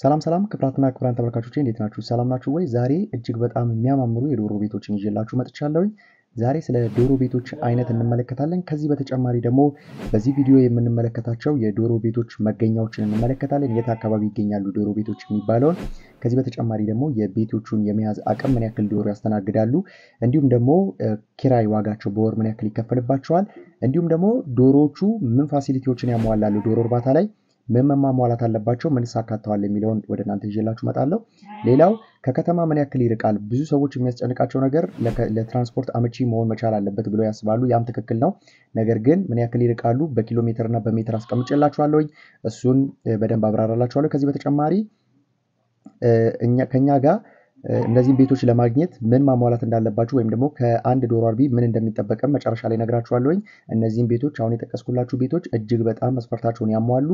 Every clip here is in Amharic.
ሰላም ሰላም ክብራትና ክብራን ተመልካቾች እንዴት ናችሁ? ሰላም ናችሁ ወይ? ዛሬ እጅግ በጣም የሚያማምሩ የዶሮ ቤቶችን ይዤላችሁ መጥቻለሁ። ዛሬ ስለ ዶሮ ቤቶች አይነት እንመለከታለን። ከዚህ በተጨማሪ ደግሞ በዚህ ቪዲዮ የምንመለከታቸው የዶሮ ቤቶች መገኛዎችን እንመለከታለን። የት አካባቢ ይገኛሉ ዶሮ ቤቶች የሚባለውን ከዚህ በተጨማሪ ደግሞ የቤቶቹን የመያዝ አቅም ምን ያክል ዶሮ ያስተናግዳሉ፣ እንዲሁም ደግሞ ኪራይ ዋጋቸው በወር ምን ያክል ይከፈልባቸዋል፣ እንዲሁም ደግሞ ዶሮዎቹ ምን ፋሲሊቲዎችን ያሟላሉ ዶሮ እርባታ ላይ ምን መሟሟላት አለባቸው፣ ምንስ አካተዋል የሚለውን ወደ እናንተ ይዤላችሁ እመጣለሁ። ሌላው ከከተማ ምን ያክል ይርቃል? ብዙ ሰዎች የሚያስጨንቃቸው ነገር ለትራንስፖርት አመቺ መሆን መቻል አለበት ብለው ያስባሉ። ያም ትክክል ነው። ነገር ግን ምን ያክል ይርቃሉ በኪሎ ሜትር እና በሜትር አስቀምጬላችኋለሁኝ። እሱን በደንብ አብራራላችኋለሁ። ከዚህ በተጨማሪ ከኛ ጋር እነዚህን ቤቶች ለማግኘት ምን ማሟላት እንዳለባችሁ ወይም ደግሞ ከአንድ ዶሮ አርቢ ምን እንደሚጠበቅም መጨረሻ ላይ ነግራችኋለሁኝ። እነዚህን ቤቶች አሁን የጠቀስኩላችሁ ቤቶች እጅግ በጣም መስፈርታቸውን ያሟሉ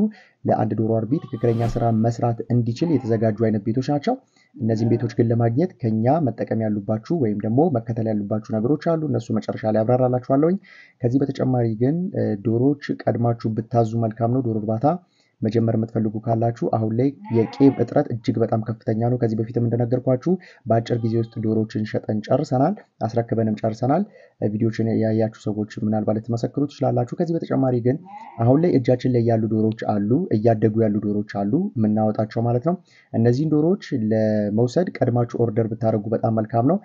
ለአንድ ዶሮ አርቢ ትክክለኛ ስራ መስራት እንዲችል የተዘጋጁ አይነት ቤቶች ናቸው። እነዚህን ቤቶች ግን ለማግኘት ከኛ መጠቀም ያሉባችሁ ወይም ደግሞ መከተል ያሉባችሁ ነገሮች አሉ። እነሱ መጨረሻ ላይ አብራራላችኋለሁኝ። ከዚህ በተጨማሪ ግን ዶሮዎች ቀድማችሁ ብታዙ መልካም ነው። ዶሮ እርባታ መጀመር የምትፈልጉ ካላችሁ አሁን ላይ የቄብ እጥረት እጅግ በጣም ከፍተኛ ነው። ከዚህ በፊትም እንደነገርኳችሁ በአጭር ጊዜ ውስጥ ዶሮችን ሸጠን ጨርሰናል፣ አስረክበንም ጨርሰናል። ቪዲዮችን ያያችሁ ሰዎች ምናልባት ልትመሰክሩ ትችላላችሁ። ከዚህ በተጨማሪ ግን አሁን ላይ እጃችን ላይ ያሉ ዶሮች አሉ፣ እያደጉ ያሉ ዶሮዎች አሉ፣ የምናወጣቸው ማለት ነው። እነዚህን ዶሮዎች ለመውሰድ ቀድማችሁ ኦርደር ብታደርጉ በጣም መልካም ነው።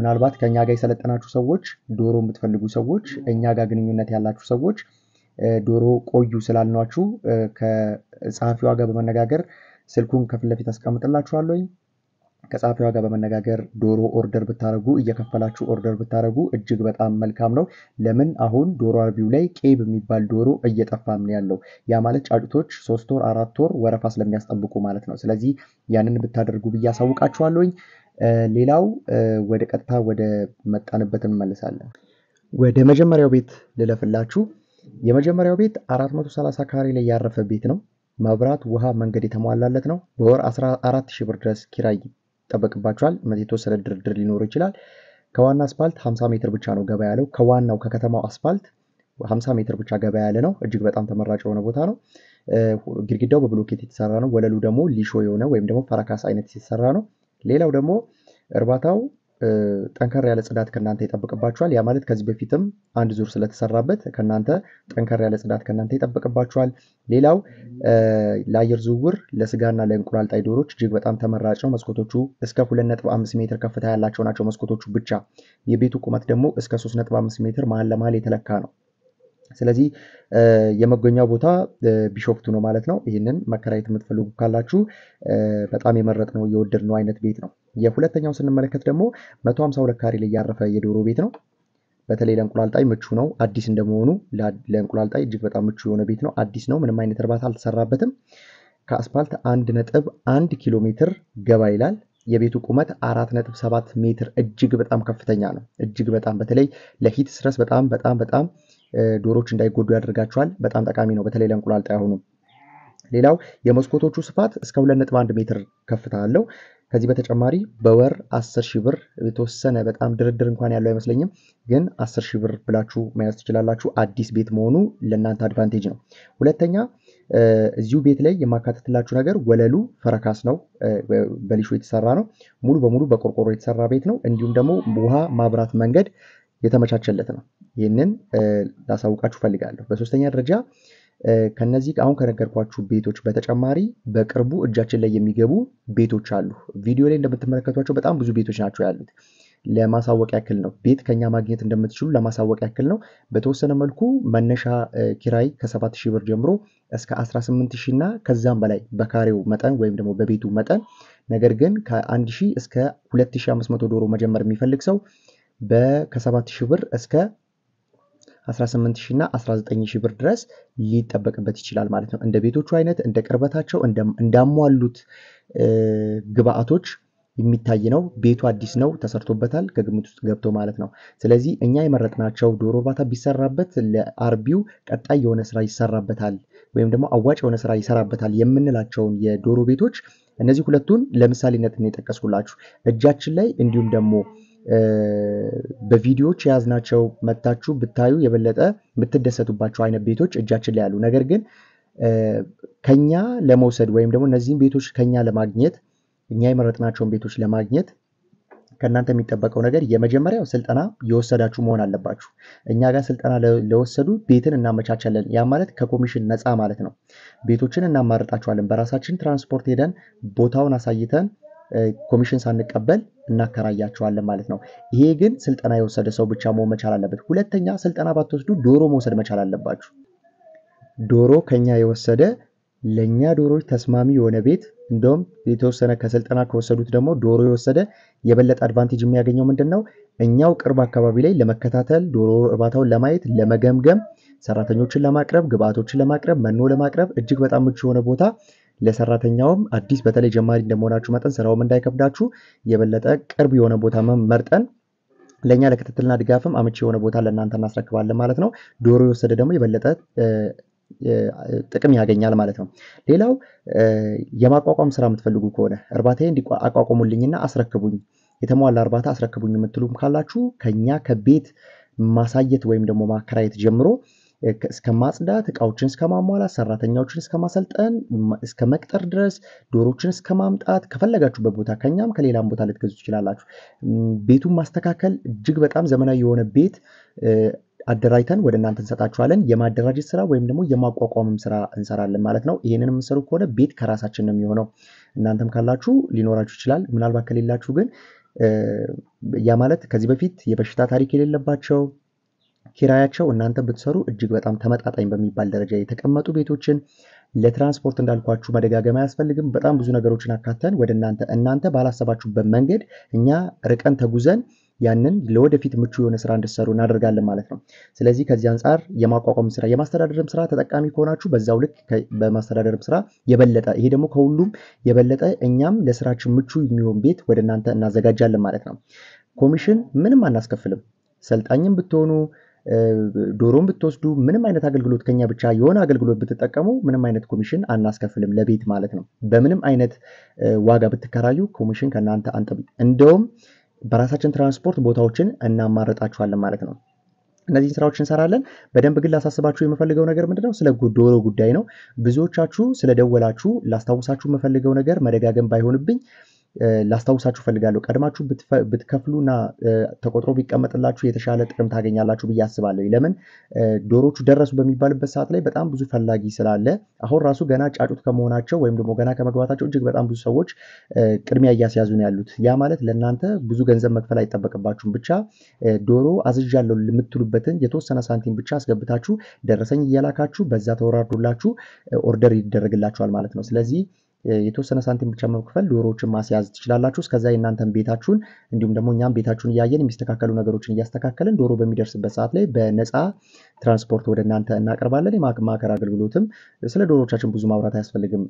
ምናልባት ከእኛ ጋር የሰለጠናችሁ ሰዎች፣ ዶሮ የምትፈልጉ ሰዎች፣ እኛ ጋር ግንኙነት ያላችሁ ሰዎች ዶሮ ቆዩ ስላልናችሁ ከጸሐፊዋ ጋር በመነጋገር ስልኩን ከፊት ለፊት አስቀምጥላችኋለኝ። ከጸሐፊዋ ጋር በመነጋገር ዶሮ ኦርደር ብታደረጉ እየከፈላችሁ ኦርደር ብታደረጉ እጅግ በጣም መልካም ነው። ለምን አሁን ዶሮ አርቢው ላይ ቄብ የሚባል ዶሮ እየጠፋ ነው ያለው። ያ ማለት ጫጩቶች ሶስት ወር አራት ወር ወረፋ ስለሚያስጠብቁ ማለት ነው። ስለዚህ ያንን ብታደርጉ ብዬ አሳውቃችኋለኝ። ሌላው ወደ ቀጥታ ወደ መጣንበት እንመልሳለን። ወደ መጀመሪያው ቤት ልለፍላችሁ። የመጀመሪያው ቤት 430 ካሬ ላይ ያረፈ ቤት ነው። መብራት፣ ውሃ፣ መንገድ የተሟላለት ነው። በወር 14 ብር ድረስ ኪራይ ይጠበቅባቸዋል። የተወሰነ ድርድር ሊኖር ይችላል። ከዋና አስፓልት 50 ሜትር ብቻ ነው ገባ ያለው። ከዋናው ከከተማው አስፓልት 50 ሜትር ብቻ ገባ ያለ ነው። እጅግ በጣም ተመራጭ የሆነ ቦታ ነው። ግድግዳው በብሎኬት የተሰራ ነው። ወለሉ ደግሞ ሊሾ የሆነ ወይም ደግሞ ፈረካስ አይነት የተሰራ ነው። ሌላው ደግሞ እርባታው ጠንከር ያለ ጽዳት ከእናንተ ይጠብቅባችኋል። ያ ማለት ከዚህ በፊትም አንድ ዙር ስለተሰራበት ከእናንተ ጠንከር ያለ ጽዳት ከእናንተ ይጠብቅባችኋል። ሌላው ለአየር ዝውውር ለስጋና ለእንቁላል ጣይ ዶሮች እጅግ በጣም ተመራጭ ነው። መስኮቶቹ እስከ 2.5 ሜትር ከፍታ ያላቸው ናቸው። መስኮቶቹ ብቻ የቤቱ ቁመት ደግሞ እስከ 3.5 ሜትር መሀል ለመሀል የተለካ ነው። ስለዚህ የመገኛው ቦታ ቢሾፍቱ ነው ማለት ነው። ይህንን መከራየት የምትፈልጉ ካላችሁ በጣም የመረጥ ነው የወደድ ነው አይነት ቤት ነው። የሁለተኛው ስንመለከት ደግሞ መቶ ሀምሳ ካሬ ላይ ያረፈ የዶሮ ቤት ነው። በተለይ ለእንቁላልጣይ ምቹ ነው። አዲስ እንደመሆኑ ለእንቁላልጣይ እጅግ በጣም ምቹ የሆነ ቤት ነው። አዲስ ነው። ምንም አይነት እርባታ አልተሰራበትም። ከአስፓልት አንድ ነጥብ አንድ ኪሎ ሜትር ገባ ይላል። የቤቱ ቁመት አራት ነጥብ ሰባት ሜትር እጅግ በጣም ከፍተኛ ነው። እጅግ በጣም በተለይ ለሂት ስረስ በጣም በጣም በጣም ዶሮዎች እንዳይጎዱ ያደርጋቸዋል። በጣም ጠቃሚ ነው፣ በተለይ ለእንቁላል ጣይ አይሆኑም። ሌላው የመስኮቶቹ ስፋት እስከ 2.1 ሜትር ከፍታ አለው። ከዚህ በተጨማሪ በወር 10 ሺህ ብር የተወሰነ በጣም ድርድር እንኳን ያለው አይመስለኝም፣ ግን 10 ሺህ ብር ብላችሁ መያዝ ትችላላችሁ። አዲስ ቤት መሆኑ ለእናንተ አድቫንቴጅ ነው። ሁለተኛ እዚሁ ቤት ላይ የማካተትላችሁ ነገር ወለሉ ፈረካስ ነው፣ በሊሾ የተሰራ ነው። ሙሉ በሙሉ በቆርቆሮ የተሰራ ቤት ነው። እንዲሁም ደግሞ ውሃ፣ ማብራት፣ መንገድ የተመቻቸለት ነው። ይህንን ላሳውቃችሁ ፈልጋለሁ። በሶስተኛ ደረጃ ከነዚህ አሁን ከነገርኳችሁ ቤቶች በተጨማሪ በቅርቡ እጃችን ላይ የሚገቡ ቤቶች አሉ። ቪዲዮ ላይ እንደምትመለከቷቸው በጣም ብዙ ቤቶች ናቸው ያሉት። ለማሳወቅ ያክል ነው። ቤት ከኛ ማግኘት እንደምትችሉ ለማሳወቅ ያክል ነው። በተወሰነ መልኩ መነሻ ኪራይ ከ7000 ብር ጀምሮ እስከ 18000 እና ከዛም በላይ በካሬው መጠን ወይም ደግሞ በቤቱ መጠን ነገር ግን ከ1000 እስከ 2500 ዶሮ መጀመር የሚፈልግ ሰው ከሰባት ሺህ ብር እስከ 18 ሺህ እና 19 ብር ድረስ ሊጠበቅበት ይችላል ማለት ነው። እንደ ቤቶቹ አይነት፣ እንደ ቅርበታቸው፣ እንዳሟሉት ግብአቶች የሚታይ ነው። ቤቱ አዲስ ነው፣ ተሰርቶበታል ከግምት ውስጥ ገብቶ ማለት ነው። ስለዚህ እኛ የመረጥናቸው ዶሮ እርባታ ቢሰራበት ለአርቢው ቀጣይ የሆነ ስራ ይሰራበታል ወይም ደግሞ አዋጭ የሆነ ስራ ይሰራበታል የምንላቸውን የዶሮ ቤቶች እነዚህ ሁለቱን ለምሳሌነት ነው የጠቀስኩላችሁ እጃችን ላይ እንዲሁም ደግሞ በቪዲዮዎች የያዝናቸው መታችሁ ብታዩ የበለጠ የምትደሰቱባቸው አይነት ቤቶች እጃችን ላይ ያሉ ነገር ግን ከኛ ለመውሰድ ወይም ደግሞ እነዚህን ቤቶች ከኛ ለማግኘት እኛ የመረጥናቸውን ቤቶች ለማግኘት ከእናንተ የሚጠበቀው ነገር የመጀመሪያው ስልጠና የወሰዳችሁ መሆን አለባችሁ። እኛ ጋር ስልጠና ለወሰዱ ቤትን እናመቻቻለን። ያ ማለት ከኮሚሽን ነፃ ማለት ነው። ቤቶችን እናማረጣቸዋለን በራሳችን ትራንስፖርት ሄደን ቦታውን አሳይተን ኮሚሽን ሳንቀበል እናከራያቸዋለን ማለት ነው። ይሄ ግን ስልጠና የወሰደ ሰው ብቻ መሆን መቻል አለበት። ሁለተኛ ስልጠና ባትወስዱ ዶሮ መውሰድ መቻል አለባችሁ። ዶሮ ከኛ የወሰደ ለእኛ ዶሮዎች ተስማሚ የሆነ ቤት እንደውም የተወሰነ ከስልጠና ከወሰዱት ደግሞ ዶሮ የወሰደ የበለጠ አድቫንቴጅ የሚያገኘው ምንድን ነው? እኛው ቅርብ አካባቢ ላይ ለመከታተል ዶሮ እርባታውን ለማየት ለመገምገም፣ ሰራተኞችን ለማቅረብ፣ ግብአቶችን ለማቅረብ፣ መኖ ለማቅረብ እጅግ በጣም ምቹ የሆነ ቦታ ለሰራተኛውም አዲስ በተለይ ጀማሪ እንደመሆናችሁ መጠን ስራውም እንዳይከብዳችሁ የበለጠ ቅርብ የሆነ ቦታ መርጠን ለእኛ ለክትትልና ድጋፍም አመቺ የሆነ ቦታ ለእናንተ እናስረክባለን ማለት ነው። ዶሮ የወሰደ ደግሞ የበለጠ ጥቅም ያገኛል ማለት ነው። ሌላው የማቋቋም ስራ የምትፈልጉ ከሆነ እርባታ እንዲ አስረክቡኝ፣ የተሟላ እርባታ አስረክቡኝ የምትሉም ካላችሁ ከኛ ከቤት ማሳየት ወይም ደግሞ ማከራየት ጀምሮ እስከ ማጽዳት፣ እቃዎችን እስከ ማሟላት፣ ሰራተኛዎችን እስከ ማሰልጠን፣ እስከ መቅጠር ድረስ ዶሮችን እስከ ማምጣት ከፈለጋችሁበት ቦታ ከኛም ከሌላም ቦታ ልትገዙ ትችላላችሁ። ቤቱን ማስተካከል እጅግ በጣም ዘመናዊ የሆነ ቤት አደራጅተን ወደ እናንተ እንሰጣችኋለን። የማደራጀት ስራ ወይም ደግሞ የማቋቋምም ስራ እንሰራለን ማለት ነው። ይህንን የምንሰሩ ከሆነ ቤት ከራሳችን ነው የሚሆነው። እናንተም ካላችሁ ሊኖራችሁ ይችላል። ምናልባት ከሌላችሁ ግን ያ ማለት ከዚህ በፊት የበሽታ ታሪክ የሌለባቸው ኪራያቸው እናንተ ብትሰሩ እጅግ በጣም ተመጣጣኝ በሚባል ደረጃ የተቀመጡ ቤቶችን ለትራንስፖርት እንዳልኳችሁ መደጋገም አያስፈልግም። በጣም ብዙ ነገሮችን አካተን ወደ እናንተ እናንተ ባላሰባችሁበት መንገድ እኛ ርቀን ተጉዘን ያንን ለወደፊት ምቹ የሆነ ስራ እንድሰሩ እናደርጋለን ማለት ነው። ስለዚህ ከዚህ አንጻር የማቋቋም ስራ የማስተዳደርም ስራ ተጠቃሚ ከሆናችሁ በዛው ልክ በማስተዳደርም ስራ የበለጠ ይሄ ደግሞ ከሁሉም የበለጠ እኛም ለስራችን ምቹ የሚሆን ቤት ወደ እናንተ እናዘጋጃለን ማለት ነው። ኮሚሽን ምንም አናስከፍልም። ሰልጣኝም ብትሆኑ ዶሮም ብትወስዱ ምንም አይነት አገልግሎት ከኛ ብቻ የሆነ አገልግሎት ብትጠቀሙ ምንም አይነት ኮሚሽን አናስከፍልም፣ ለቤት ማለት ነው። በምንም አይነት ዋጋ ብትከራዩ ኮሚሽን ከእናንተ አንጥብ። እንደውም በራሳችን ትራንስፖርት ቦታዎችን እናማረጣችኋለን ማለት ነው። እነዚህን ስራዎች እንሰራለን። በደንብ ግን ላሳስባችሁ የምፈልገው ነገር ምንድነው? ስለ ዶሮ ጉዳይ ነው። ብዙዎቻችሁ ስለደወላችሁ ላስታውሳችሁ የምፈልገው ነገር መደጋገም ባይሆንብኝ ላስታውሳችሁ ፈልጋለሁ። ቀድማችሁ ብትከፍሉና ተቆጥሮ ቢቀመጥላችሁ የተሻለ ጥቅም ታገኛላችሁ ብዬ አስባለሁ። ለምን ዶሮቹ ደረሱ በሚባልበት ሰዓት ላይ በጣም ብዙ ፈላጊ ስላለ አሁን ራሱ ገና ጫጩት ከመሆናቸው ወይም ደግሞ ገና ከመግባታቸው እጅግ በጣም ብዙ ሰዎች ቅድሚያ እያስያዙ ነው ያሉት። ያ ማለት ለእናንተ ብዙ ገንዘብ መክፈል አይጠበቅባችሁም። ብቻ ዶሮ አዝዣለሁ የምትሉበትን የተወሰነ ሳንቲም ብቻ አስገብታችሁ ደረሰኝ እያላካችሁ በዛ ተወራርዶላችሁ ኦርደር ይደረግላችኋል ማለት ነው። ስለዚህ የተወሰነ ሳንቲም ብቻ መክፈል ዶሮዎችን ማስያዝ ትችላላችሁ። እስከዛ የእናንተን ቤታችሁን እንዲሁም ደግሞ እኛም ቤታችሁን እያየን የሚስተካከሉ ነገሮችን እያስተካከልን ዶሮ በሚደርስበት ሰዓት ላይ በነፃ ትራንስፖርት ወደ እናንተ እናቀርባለን። የማማከር አገልግሎትም ስለ ዶሮዎቻችን ብዙ ማውራት አያስፈልግም፣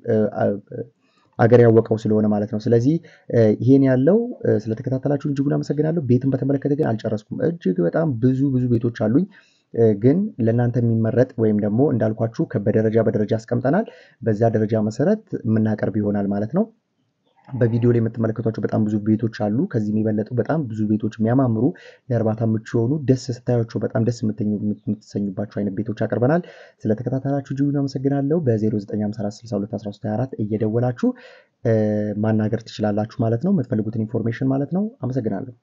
አገር ያወቀው ስለሆነ ማለት ነው። ስለዚህ ይሄን ያለው ስለተከታተላችሁ እጅጉን አመሰግናለሁ። ቤትን በተመለከተ ግን አልጨረስኩም። እጅግ በጣም ብዙ ብዙ ቤቶች አሉኝ። ግን ለእናንተ የሚመረጥ ወይም ደግሞ እንዳልኳችሁ በደረጃ በደረጃ አስቀምጠናል። በዛ ደረጃ መሰረት የምናቀርብ ይሆናል ማለት ነው። በቪዲዮ ላይ የምትመለከቷቸው በጣም ብዙ ቤቶች አሉ። ከዚህ የሚበለጡ በጣም ብዙ ቤቶች የሚያማምሩ ለእርባታ ምቹ የሆኑ ደስ ስታያቸው በጣም ደስ የምትሰኙባቸው አይነት ቤቶች አቅርበናል። ስለተከታተላችሁ እጅጉን አመሰግናለሁ። በ0954621324 እየደወላችሁ ማናገር ትችላላችሁ ማለት ነው። የምትፈልጉትን ኢንፎርሜሽን ማለት ነው። አመሰግናለሁ።